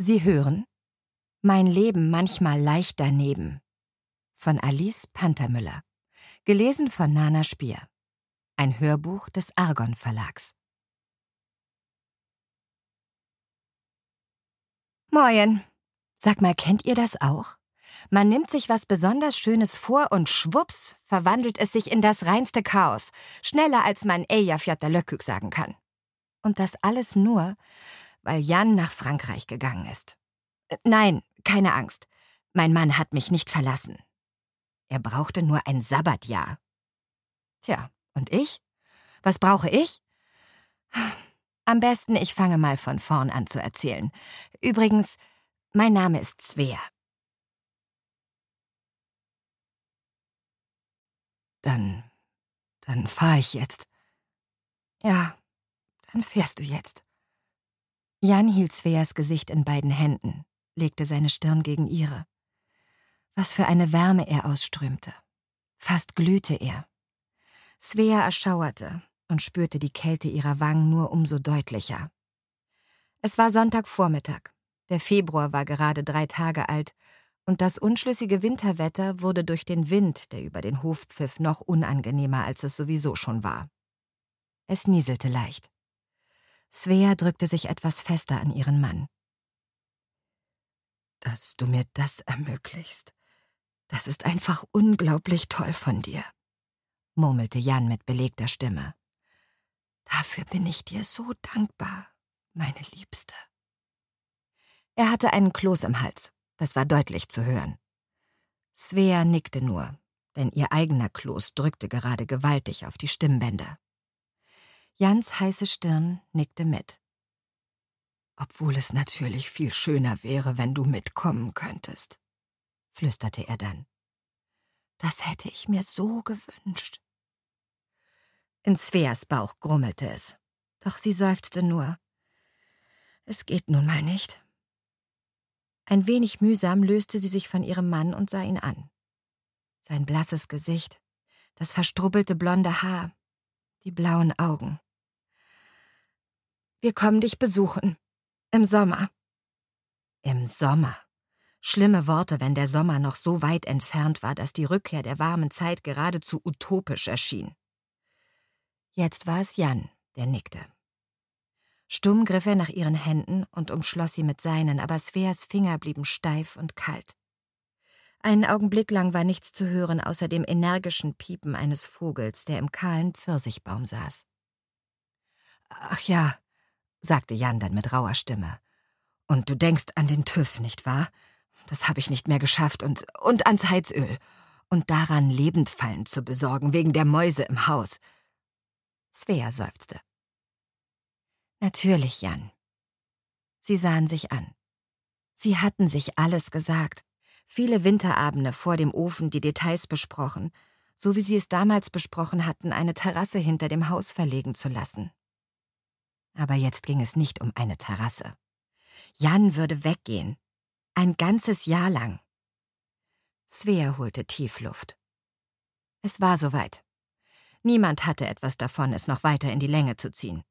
Sie hören Mein Leben manchmal leicht daneben von Alice Pantermüller. Gelesen von Nana Spier. Ein Hörbuch des Argon Verlags. Moin. Sag mal, kennt ihr das auch? Man nimmt sich was besonders Schönes vor und schwupps verwandelt es sich in das reinste Chaos. Schneller als man Eja Fjatterlöckük sagen kann. Und das alles nur, weil Jan nach Frankreich gegangen ist. Äh, nein, keine Angst. Mein Mann hat mich nicht verlassen. Er brauchte nur ein Sabbatjahr. Tja, und ich? Was brauche ich? Am besten, ich fange mal von vorn an zu erzählen. Übrigens, mein Name ist Svea. Dann, dann fahre ich jetzt. Ja, dann fährst du jetzt. Jan hielt Sveas Gesicht in beiden Händen, legte seine Stirn gegen ihre. Was für eine Wärme er ausströmte. Fast glühte er. Svea erschauerte und spürte die Kälte ihrer Wangen nur umso deutlicher. Es war Sonntagvormittag. Der Februar war gerade drei Tage alt und das unschlüssige Winterwetter wurde durch den Wind, der über den Hof pfiff, noch unangenehmer, als es sowieso schon war. Es nieselte leicht. Svea drückte sich etwas fester an ihren Mann. Dass du mir das ermöglichst, das ist einfach unglaublich toll von dir, murmelte Jan mit belegter Stimme. Dafür bin ich dir so dankbar, meine Liebste. Er hatte einen Kloß im Hals, das war deutlich zu hören. Svea nickte nur, denn ihr eigener Kloß drückte gerade gewaltig auf die Stimmbänder. Jans heiße Stirn nickte mit. Obwohl es natürlich viel schöner wäre, wenn du mitkommen könntest, flüsterte er dann. Das hätte ich mir so gewünscht. In Sveas Bauch grummelte es, doch sie seufzte nur. Es geht nun mal nicht. Ein wenig mühsam löste sie sich von ihrem Mann und sah ihn an. Sein blasses Gesicht, das verstrubbelte blonde Haar, die blauen Augen. Wir kommen dich besuchen. Im Sommer. Im Sommer. Schlimme Worte, wenn der Sommer noch so weit entfernt war, dass die Rückkehr der warmen Zeit geradezu utopisch erschien. Jetzt war es Jan, der nickte. Stumm griff er nach ihren Händen und umschloss sie mit seinen, aber Sveas Finger blieben steif und kalt. Einen Augenblick lang war nichts zu hören außer dem energischen Piepen eines Vogels, der im kahlen Pfirsichbaum saß. Ach ja, sagte Jan dann mit rauer Stimme. Und du denkst an den TÜV, nicht wahr? Das habe ich nicht mehr geschafft und, und ans Heizöl. Und daran, Lebendfallen zu besorgen, wegen der Mäuse im Haus. Svea seufzte. Natürlich, Jan. Sie sahen sich an. Sie hatten sich alles gesagt, viele Winterabende vor dem Ofen die Details besprochen, so wie sie es damals besprochen hatten, eine Terrasse hinter dem Haus verlegen zu lassen. Aber jetzt ging es nicht um eine Terrasse. Jan würde weggehen. Ein ganzes Jahr lang. Svea holte Tiefluft. Es war soweit. Niemand hatte etwas davon, es noch weiter in die Länge zu ziehen.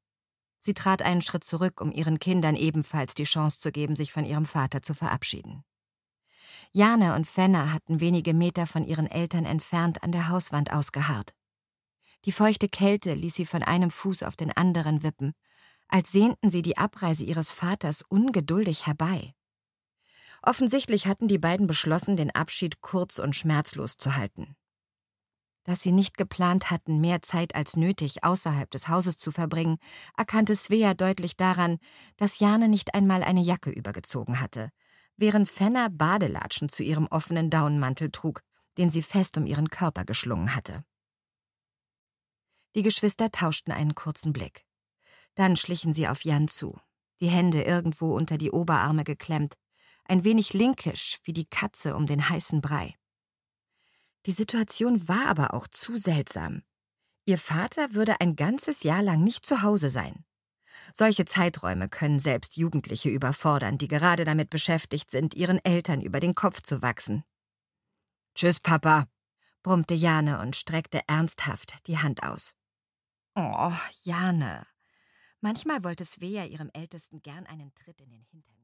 Sie trat einen Schritt zurück, um ihren Kindern ebenfalls die Chance zu geben, sich von ihrem Vater zu verabschieden. Jane und Fenner hatten wenige Meter von ihren Eltern entfernt an der Hauswand ausgeharrt. Die feuchte Kälte ließ sie von einem Fuß auf den anderen wippen als sehnten sie die Abreise ihres Vaters ungeduldig herbei. Offensichtlich hatten die beiden beschlossen, den Abschied kurz und schmerzlos zu halten. Dass sie nicht geplant hatten, mehr Zeit als nötig außerhalb des Hauses zu verbringen, erkannte Svea deutlich daran, dass Jane nicht einmal eine Jacke übergezogen hatte, während Fenner Badelatschen zu ihrem offenen Daunenmantel trug, den sie fest um ihren Körper geschlungen hatte. Die Geschwister tauschten einen kurzen Blick. Dann schlichen sie auf Jan zu, die Hände irgendwo unter die Oberarme geklemmt, ein wenig linkisch wie die Katze um den heißen Brei. Die Situation war aber auch zu seltsam. Ihr Vater würde ein ganzes Jahr lang nicht zu Hause sein. Solche Zeiträume können selbst Jugendliche überfordern, die gerade damit beschäftigt sind, ihren Eltern über den Kopf zu wachsen. Tschüss, Papa, brummte Jane und streckte ernsthaft die Hand aus. Oh, Jane, Manchmal wollte Svea ihrem Ältesten gern einen Tritt in den Hintern.